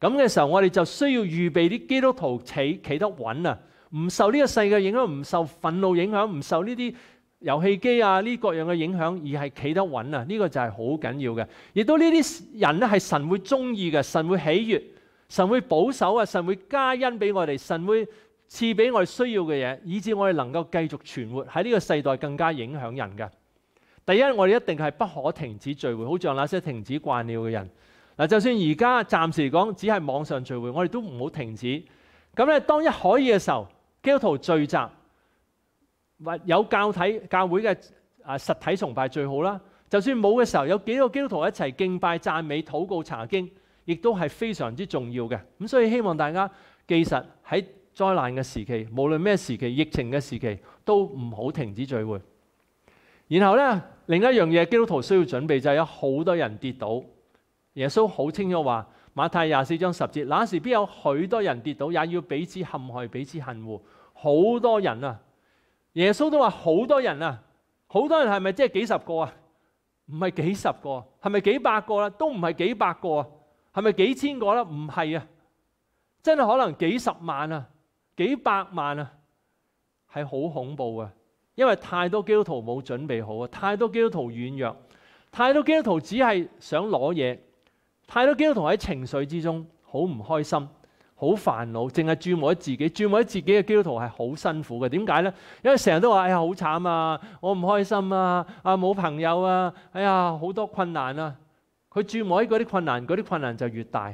咁嘅时候，我哋就需要预备啲基督徒企企得稳啊，唔受呢个世界影响，唔受愤怒影响，唔受呢啲游戏机啊呢各样嘅影响，而系企得稳啊。呢个就系好紧要嘅，亦都呢啲人咧系神会中意嘅，神会喜悦，神会保守啊，神会加恩俾我哋，神会。赐俾我哋需要嘅嘢，以至我哋能够继续存活喺呢个世代，更加影响人嘅。第一，我哋一定系不可停止聚会，好似那些停止惯了嘅人。嗱，就算而家暂时讲只系网上聚会，我哋都唔好停止。咁咧，当一可以嘅时候，基督徒聚集，或有教体教会嘅啊实体崇拜最好啦。就算冇嘅时候，有几个基督徒一齐敬拜、赞美、祷告、查经，亦都系非常之重要嘅。咁所以希望大家记实喺。災難嘅時期，無論咩時期，疫情嘅時期都唔好停止聚會。然後呢，另一樣嘢，基督徒需要準備就係有好多人跌倒。耶穌好清楚話，馬太廿四章十節，那時邊有许多人跌倒，也要彼此陷害，彼此恨惡。好多人啊，耶穌都話好多人啊，好多人係咪即係幾十個啊？唔係幾十個，係咪幾百個啦？都唔係幾百個，係咪幾千個啦？唔係啊，真係可能幾十萬啊！幾百萬啊，係好恐怖啊！因為太多基督徒冇準備好啊，太多基督徒軟弱，太多基督徒只係想攞嘢，太多基督徒喺情緒之中好唔開心，好煩惱，淨係注目喺自己，注目喺自己嘅基督徒係好辛苦嘅。點解呢？因為成日都話哎呀好慘啊，我唔開心啊，啊冇朋友啊，哎呀好多困難啊，佢注目喺嗰啲困難，嗰啲困難就越大。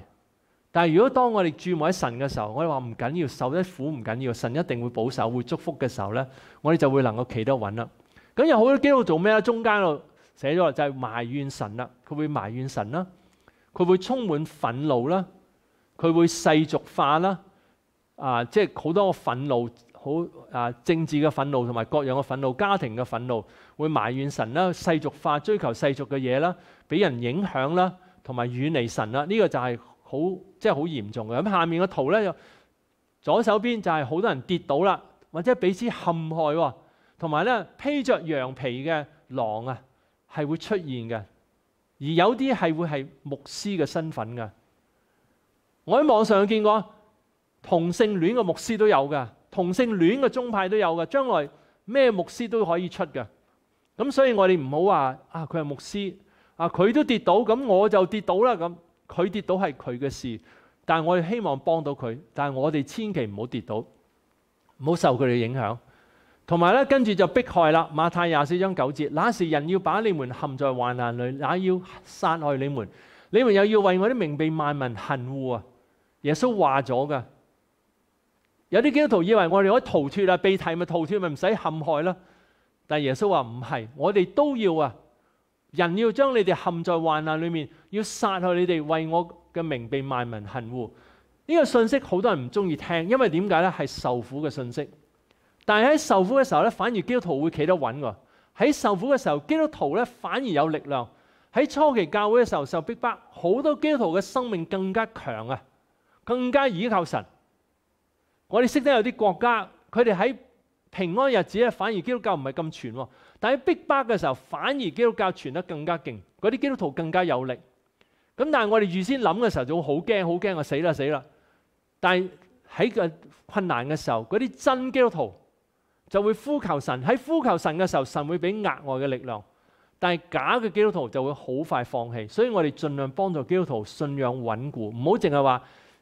但如果當我哋注目喺神嘅時候，我哋話唔緊要受得苦，唔緊要神一定會保守、會祝福嘅時候咧，我哋就會能夠企得穩啦。咁有好多基督徒做咩咧？中間度寫咗就係埋怨神啦，佢會埋怨神啦，佢會充滿憤怒啦，佢會世俗化啦，啊，即係好多憤怒，好啊，政治嘅憤怒同埋各樣嘅憤怒、家庭嘅憤怒，會埋怨神啦，世俗化追求世俗嘅嘢啦，俾人影響啦，同埋遠離神啦。呢個就係。好即係好嚴重嘅咁，下面個圖咧，左手邊就係好多人跌倒啦，或者俾此陷害喎，同埋咧披着羊皮嘅狼啊，係會出現嘅，而有啲係會係牧師嘅身份嘅。我喺網上見過同性戀嘅牧師都有嘅，同性戀嘅宗派都有嘅，將來咩牧師都可以出嘅。咁所以我哋唔好話啊，佢係牧師啊，佢都跌倒，咁我就跌倒啦咁。佢跌倒係佢嘅事，但系我哋希望幫到佢。但系我哋千祈唔好跌倒，唔好受佢哋影響。同埋咧，跟住就迫害啦。馬太廿四章九節，那時人要把你們陷在患難裏，也要殺害你們。你們又要為我的名被萬民恨惡啊！耶穌話咗噶，有啲基督徒以為我哋可以逃脱啊，被提咪逃脱咪唔使陷害啦。但耶穌話唔係，我哋都要啊。人要将你哋陷在患难里面，要杀害你哋，为我嘅名被万民恨乎。呢个信息好多人唔中意听，因为点解呢？系受苦嘅信息。但系喺受苦嘅时候呢，反而基督徒会企得稳喎。喺受苦嘅时候，基督徒呢反而有力量。喺初期教会嘅时候受逼迫，好多基督徒嘅生命更加强啊，更加倚靠神。我哋识得有啲国家，佢哋喺。平安日子咧，反而基督教唔系咁傳喎。但喺逼迫嘅時候，反而基督教傳得更加勁，嗰啲基督徒更加有力。咁但系我哋預先諗嘅時候就会好驚，好驚我死啦死啦！但喺嘅困難嘅時候，嗰啲真基督徒就會呼求神。喺呼求神嘅時候，神會俾額外嘅力量。但係假嘅基督徒就會好快放棄。所以我哋盡量幫助基督徒信仰穩固，唔好淨係話。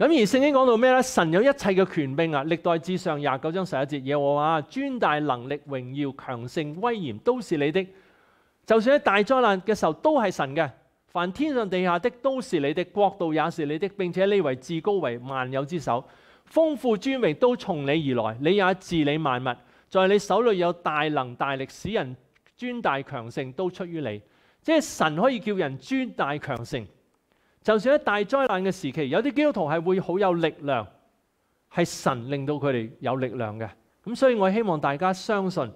咁而圣经讲到咩咧？神有一切嘅权柄啊！历代至上廿九章十一节嘢话：，尊大能力、荣耀、强盛、威严，都是你的。就算喺大灾难嘅时候，都系神嘅。凡天上地下的，都是你的国度，也是你的，并且呢位至高为万有之首，丰富尊荣都从你而来。你也治理万物，在你手里有大能大力，使人尊大强盛都出于你。即系神可以叫人尊大强盛。就算喺大灾难嘅時期，有啲基督徒係會好有力量，係神令到佢哋有力量嘅。咁所以我希望大家相信，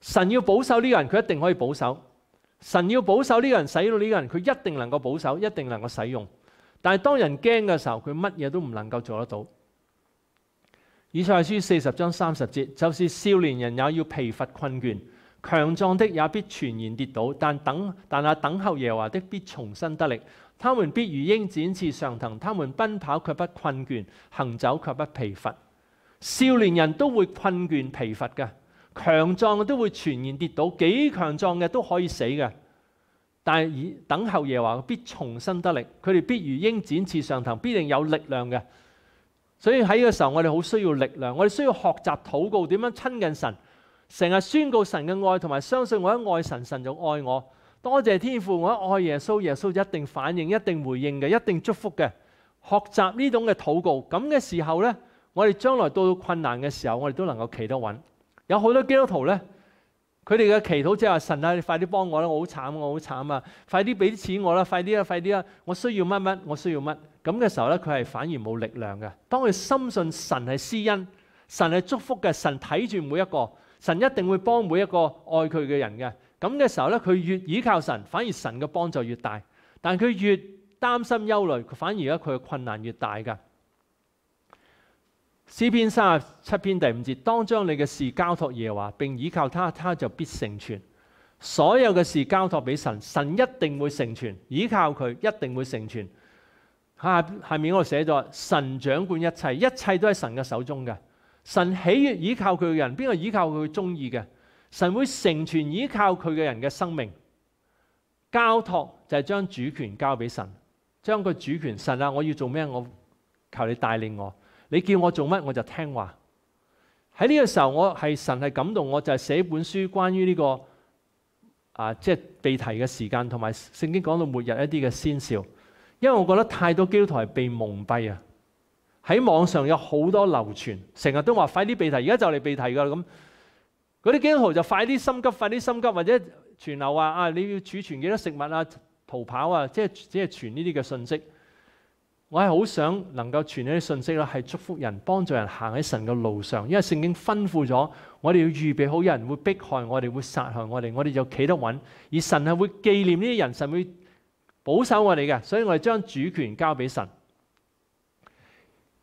神要保守呢個人，佢一定可以保守；神要保守呢個人，使到呢個人，佢一定能夠保守，一定能夠使用。但係當人驚嘅時候，佢乜嘢都唔能夠做得到。以赛书四十章三十节：，就是少年人也要疲乏困倦，强壮的也必全然跌倒；但等但係等候耶和华的，必重新得力。他们必如鹰展翅上腾，他们奔跑却不困倦，行走却不疲乏。少年人都会困倦疲乏噶，强壮都会全然跌倒，几强壮嘅都可以死嘅。但系等候耶话必重新得力，佢哋必如鹰展翅上腾，必定有力量嘅。所以喺呢个时候，我哋好需要力量，我哋需要学习祷告，点样亲近神，成日宣告神嘅爱，同埋相信我一爱神，神就爱我。多谢天父，我爱耶稣，耶稣一定反应，一定回应嘅，一定祝福嘅。学习呢种嘅祷告，咁嘅时候呢，我哋将来到困难嘅时候，我哋都能够企得稳。有好多基督徒呢，佢哋嘅祈祷即系话：神啊，你快啲帮我啦！我好惨，我好惨啊！快啲俾啲钱我啦！快啲啊，快啲啊！我需要乜乜，我需要乜？咁嘅时候呢，佢系反而冇力量嘅。当佢深信神系施恩，神系祝福嘅，神睇住每一个，神一定会帮每一个爱佢嘅人嘅。咁嘅时候咧，佢越依靠神，反而神嘅帮助越大；但佢越担心忧虑，反而咧佢嘅困难越大噶。诗篇三十七篇第五节：当将你嘅事交托耶和华，并依靠他，他就必成全。所有嘅事交托俾神，神一定会成全。依靠佢，一定会成全。下下面嗰度写咗：神掌管一切，一切都喺神嘅手中嘅。神喜悦依靠佢嘅人，边个依靠佢中意嘅？神会成全依靠佢嘅人嘅生命，交托就系将主权交俾神，将个主权，神啊，我要做咩？我求你带领我，你叫我做乜我就听话。喺呢个时候，我系神系感动我，就系写本书关于呢个啊，即系避提嘅时间同埋圣经讲到末日一啲嘅先兆，因为我觉得太多基督徒系被蒙蔽啊。喺网上有好多流传，成日都话快啲避提，而家就嚟避提噶啦咁。嗰啲惊号就快啲心急，快啲心急，或者傳流話啊！你要储存几多食物啊？逃跑啊！即系即系传呢啲嘅信息。我系好想能够传呢啲信息啦，系祝福人，帮助人行喺神嘅路上。因为圣经吩咐咗，我哋要预备好人，会迫害我哋，会杀害我哋，我哋就企得稳。而神系会纪念呢啲人，神会保守我哋嘅，所以我哋将主权交俾神。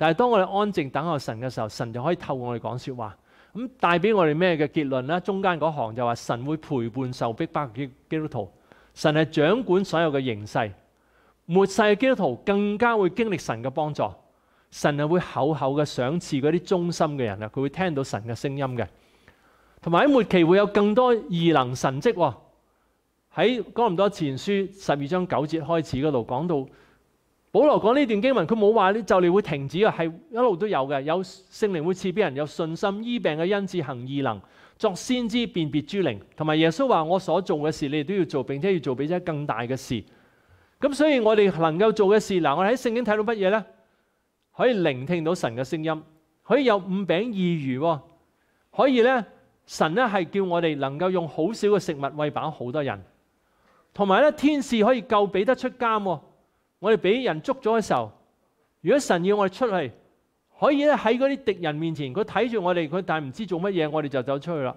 但系当我哋安静等候神嘅时候，神就可以透我哋讲说话，咁带俾我哋咩嘅结论咧？中间嗰行就话神会陪伴受逼迫嘅基督徒，神系掌管所有嘅形势，末世嘅基督徒更加会经历神嘅帮助，神系会厚厚嘅赏赐嗰啲忠心嘅人啊，佢会听到神嘅声音嘅，同埋喺末期会有更多异能神迹喎。喺哥林多前书十二章九节开始嗰度讲到。保罗讲呢段经文，佢冇话呢咒念会停止啊，系一路都有嘅。有圣灵会赐俾人有信心，医病嘅恩赐、行异能、作先知、辨别诸灵，同埋耶稣话：我所做嘅事，你哋都要做，并且要做比者更大嘅事。咁所以我哋能够做嘅事，嗱，我哋喺圣经睇到乜嘢咧？可以聆听到神嘅声音，可以有五饼二鱼，可以咧神咧系叫我哋能够用好少嘅食物喂饱好多人，同埋咧天使可以救彼得出监。我哋俾人捉咗嘅时候，如果神要我哋出去，可以咧喺嗰啲敌人面前，佢睇住我哋，佢但系唔知做乜嘢，我哋就走出去啦。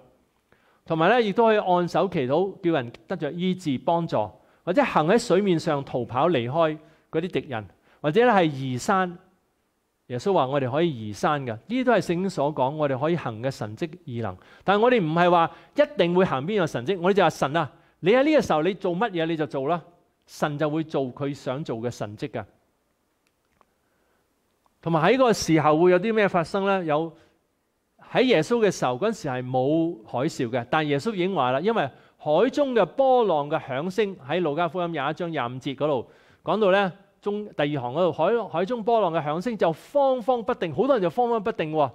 同埋咧，亦都可以按手祈祷，叫人得着医治帮助，或者行喺水面上逃跑离开嗰啲敌人，或者系移山。耶稣话我哋可以移山嘅，呢啲都系圣经所讲，我哋可以行嘅神迹异能。但系我哋唔系话一定会行边个神迹，我哋就话神啊，你喺呢个时候你做乜嘢你就做啦。神就會做佢想做嘅神迹噶，同埋喺個時候會有啲咩發生呢？有喺耶穌嘅時候嗰时時係冇海嘯嘅，但耶穌已經話啦，因為海中嘅波浪嘅響聲喺路加福音廿一章廿五節嗰度講到呢。中第二行嗰度海海中波浪嘅響聲就慌慌不定，好多人就慌慌不定喎，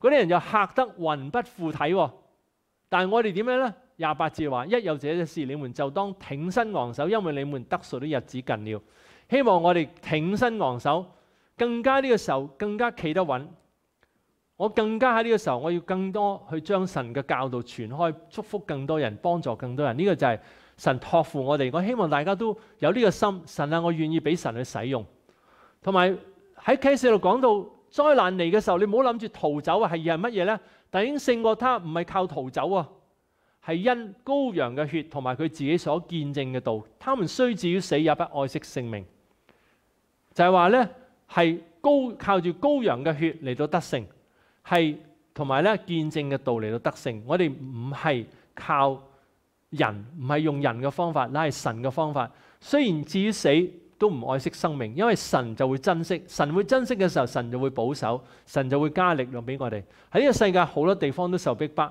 嗰啲人就嚇得魂不附體喎，但係我哋點樣呢？廿八字话：一有这嘅事，你们就当挺身昂首，因为你们得数的日子近了。希望我哋挺身昂首，更加呢个时候更加企得稳。我更加喺呢个时候，我要更多去将神嘅教导传开，祝福更多人，帮助更多人。呢个就系神托付我哋。我希望大家都有呢个心。神啊，我愿意俾神去使用。同埋喺启示度讲到灾难嚟嘅时候，你唔好谂住逃走啊！系而系乜嘢但弟兄胜过他，唔系靠逃走啊！系因羔羊嘅血同埋佢自己所见证嘅道，他们虽至于死，也不爱惜性命。就系话咧，系高靠住羔羊嘅血嚟到得胜，系同埋咧见证嘅道嚟到得胜。我哋唔系靠人，唔系用人嘅方法，乃系神嘅方法。虽然至于死都唔爱惜生命，因为神就会珍惜。神会珍惜嘅时候，神就会保守，神就会加力量俾我哋。喺呢个世界好多地方都受逼迫。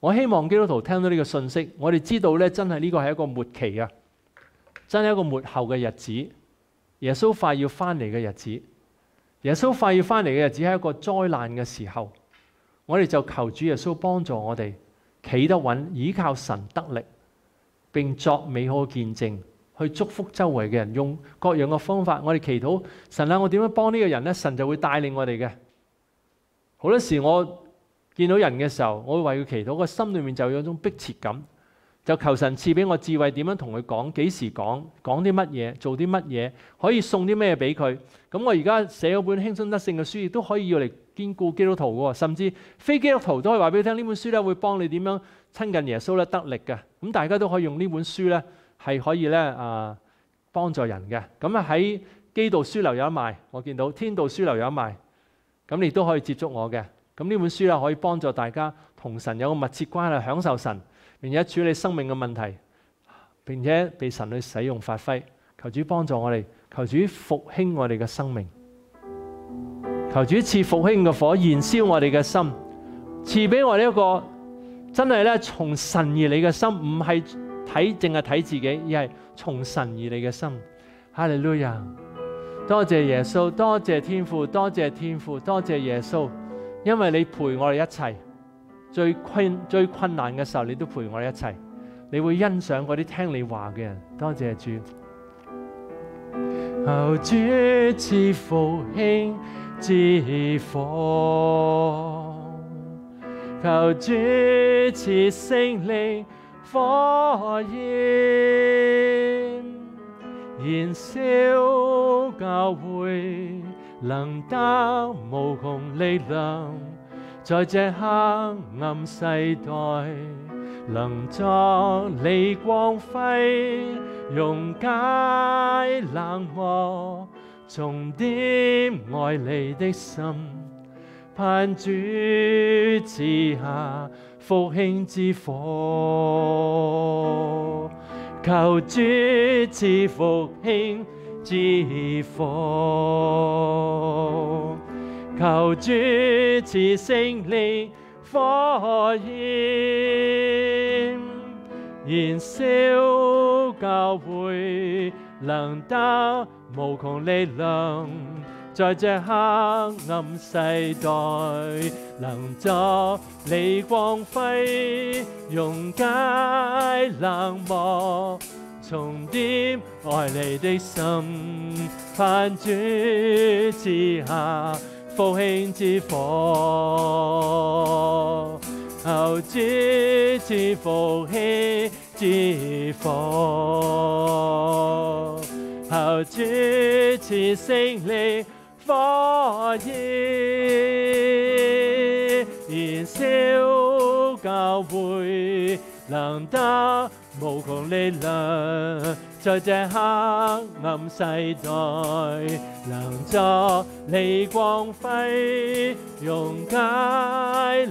我希望基督徒聽到呢個信息，我哋知道咧，真係呢個係一個末期啊，真係一個末後嘅日子，耶穌快要翻嚟嘅日子，耶穌快要翻嚟嘅日子係一個災難嘅時候，我哋就求主耶穌幫助我哋企得穩，依靠神得力，並作美好嘅見證，去祝福周圍嘅人，用各樣嘅方法，我哋祈禱神啊，我點樣幫呢個人咧？神就會帶領我哋嘅。好多時我。见到人嘅时候，我会为佢祈祷，个心里面就有种迫切感，就求神赐俾我智慧，点样同佢讲，几时讲，讲啲乜嘢，做啲乜嘢，可以送啲咩俾佢。咁我而家写嗰本《轻松得勝嘅书，亦都可以用嚟兼顾基督徒喎，甚至非基督徒都可以话俾你听，呢本书咧会帮你点样亲近耶稣咧得力嘅。咁大家都可以用呢本书咧，系可以咧啊帮助人嘅。咁啊喺基道书楼有得卖，我见到天道书楼有得卖，咁你都可以接触我嘅。咁呢本书咧，可以帮助大家同神有个密切关系，享受神，并且处理生命嘅问题，并且被神去使用发挥。求主帮助我哋，求主复兴我哋嘅生命，求主赐复兴嘅火燃烧我哋嘅心，赐俾我哋一个真系咧从神而嚟嘅心，唔系睇净系睇自己，而系从神而嚟嘅心。哈利路亚！多谢耶稣，多谢天父，多谢天父，多谢耶稣。因為你陪我哋一切，最困最困難嘅時候，你都陪我哋一切。你會欣賞嗰啲聽你話嘅人。多謝主。求主赐复兴之火，求主赐胜利火焰，燃燒教會。能得无穷力量，在这黑暗世代，能作你光辉，溶解冷漠，重点爱你的心，盼主赐下复兴之火，求主赐复兴。之火，求主赐胜利火焰，燃烧教会，能得无穷力量，在这黑暗世代，能作你光辉，溶解冷漠。重點愛你的心，盼主之下復興之火，求主賜福興之火，求主賜勝利火焰，燃燒教會，能得。无穷力量，在这黑暗世代，能作你光辉，溶解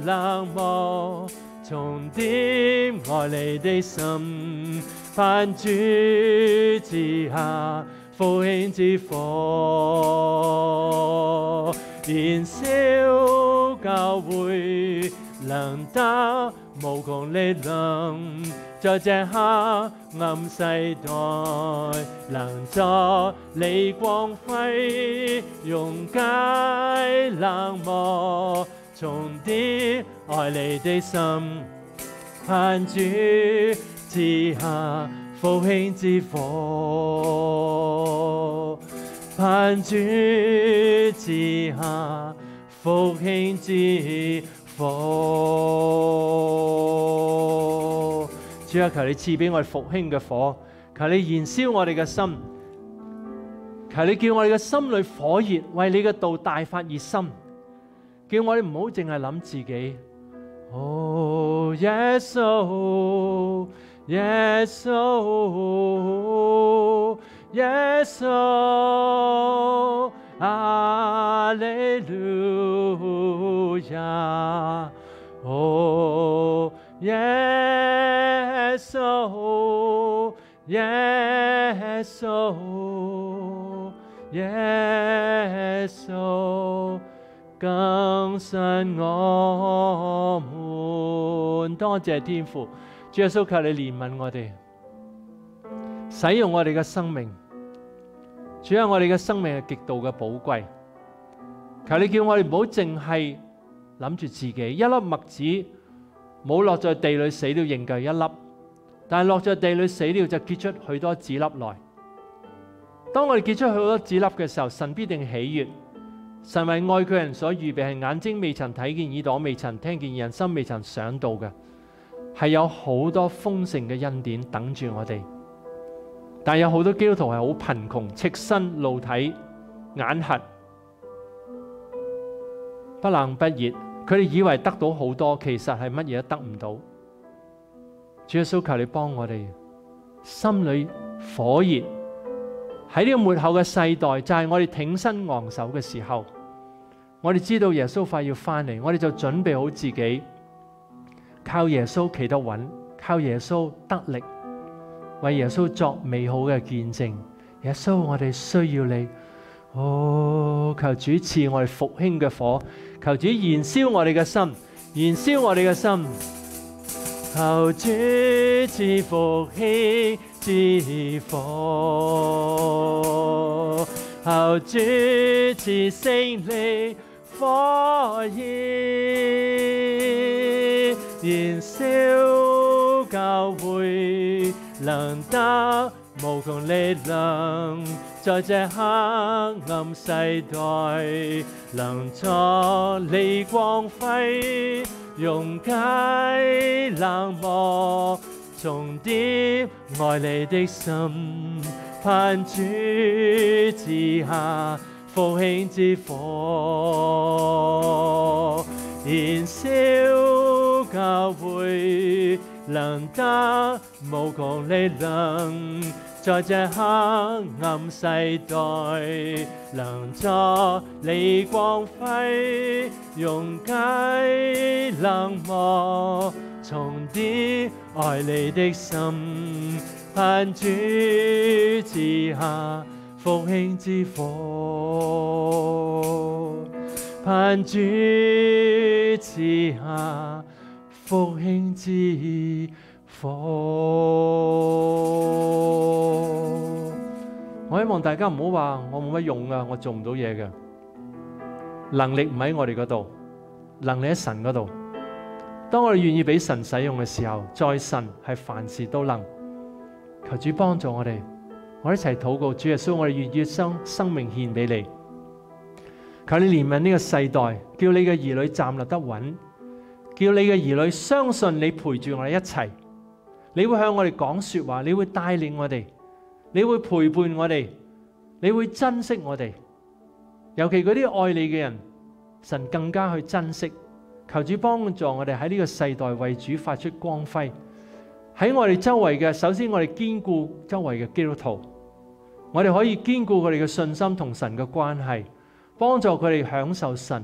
冷漠，重点爱你的心，泛主之下复兴之火，燃烧教会，能得。无穷力量，在这黑暗世代，能助你光辉，溶解冷漠，重点爱你的心。盼主之下复兴之火，盼主之下复兴之。火，主啊，求你赐俾我哋复兴嘅火，求你燃烧我哋嘅心，求你叫我哋嘅心里火热，为你嘅道大发热心，叫我哋唔好净系谂自己。哦，耶稣，耶稣，耶稣。阿门！路门！哦，耶阿耶阿耶阿更阿我阿多阿天父，耶阿门！你门！阿我哋，使用我哋嘅生命。主要我哋嘅生命系极度嘅宝贵，求你叫我哋唔好净系谂住自己，一粒麦子冇落在地里死了仍旧一粒，但系落在地里死了就结出许多子粒来。当我哋结出好多子粒嘅时候，神必定喜悦。神为爱佢人所预备系眼睛未曾睇见、耳朵未曾听见、人心未曾想到嘅，系有好多丰盛嘅恩典等住我哋。但有好多基督徒係好貧窮，赤身露體，眼黑，不冷不热，佢哋以為得到好多，其實係乜嘢都得唔到。主耶穌求你幫我哋，心里火熱。喺呢個末後嘅世代，就係我哋挺身昂首嘅時候，我哋知道耶穌快要翻嚟，我哋就準備好自己，靠耶穌企得穩，靠耶穌得力。为耶稣作美好嘅见证，耶稣我哋需要你。哦，求主赐我哋复兴嘅火，求主燃烧我哋嘅心，燃烧我哋嘅心。求主赐复兴之火，求主赐胜利火焰，燃烧教会。能得无穷力量，在这黑暗世代，能助你光辉，溶解冷漠，重点爱你的心，盼主之下复兴之火，燃烧教会。能得，无穷力量，在这黑暗世代，能助你光辉，用解冷漠，重点爱你的心，盼主之下复兴之火，盼主之下。复兴之火，我希望大家唔好话我冇乜用啊，我做唔到嘢嘅，能力唔喺我哋嗰度，能力喺神嗰度。当我哋愿意俾神使用嘅时候，在神系凡事都能。求主帮助我哋，我一齐祷告主耶稣，我哋愿意将生命献俾你。求你怜悯呢个世代，叫你嘅儿女站立得稳。叫你嘅儿女相信你陪住我哋一齐，你会向我哋讲说话，你会带领我哋，你会陪伴我哋，你会珍惜我哋。尤其嗰啲爱你嘅人，神更加去珍惜。求主帮助我哋喺呢个世代为主发出光辉，喺我哋周围嘅，首先我哋兼顾周围嘅基督徒，我哋可以兼顾佢哋嘅信心同神嘅关系，帮助佢哋享受神。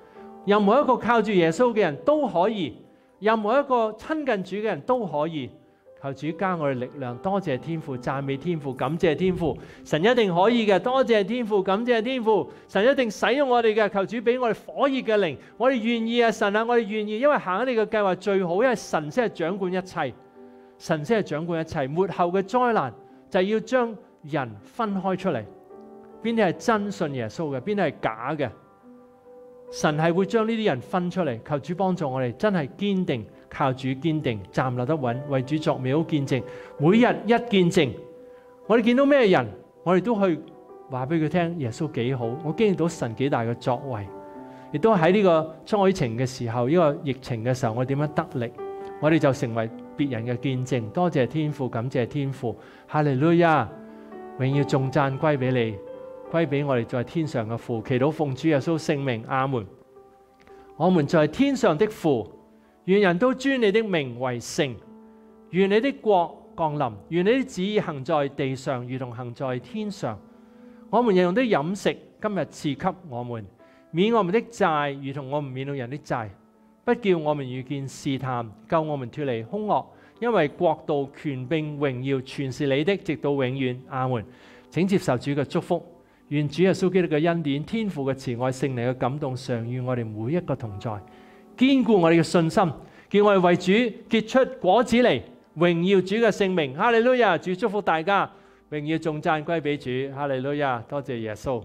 任何一个靠住耶稣嘅人都可以，任何一个亲近主嘅人都可以。求主加我哋力量，多谢天父，赞美天父，感谢天父，神一定可以嘅。多谢天父，感谢天父，神一定使用我哋嘅。求主俾我哋火热嘅灵，我哋愿意啊，神啊，我哋愿意，因为行喺你嘅计划最好，因为神先系掌管一切，神先系掌管一切。末后嘅灾难就要将人分开出嚟，边啲系真信耶稣嘅，边啲系假嘅。神系会将呢啲人分出嚟，求主帮助我哋，真系坚定，靠主坚定，站立得稳，为主作美好见证。每日一见证，我哋见到咩人，我哋都去话俾佢听耶稣几好，我经历到神几大嘅作为，亦都喺呢个灾情嘅时候，呢个疫情嘅时候，我点样得力，我哋就成为别人嘅见证。多谢天父，感谢天父，哈利路亚，荣耀重赞归俾你。归俾我哋在天上嘅父，祈祷奉主耶稣圣名，阿门。我们在天上的父，愿人都尊你的名为圣，愿你的国降临，愿你的旨意行在地上，如同行在天上。我们应用的饮食今日赐给我们，免我们的债，如同我们免了人的债，不叫我们遇见试探，救我们脱离凶恶，因为国度、权柄、荣耀，全是你的，直到永远。阿门。请接受主嘅祝福。愿主耶稣基督嘅恩典、天父嘅慈爱、圣灵嘅感动常与我哋每一个同在，坚固我哋嘅信心，叫我哋为主结出果子嚟，荣耀主嘅圣名。哈利路亚！主祝福大家，荣耀颂赞归俾主。哈利路亚！多谢耶稣。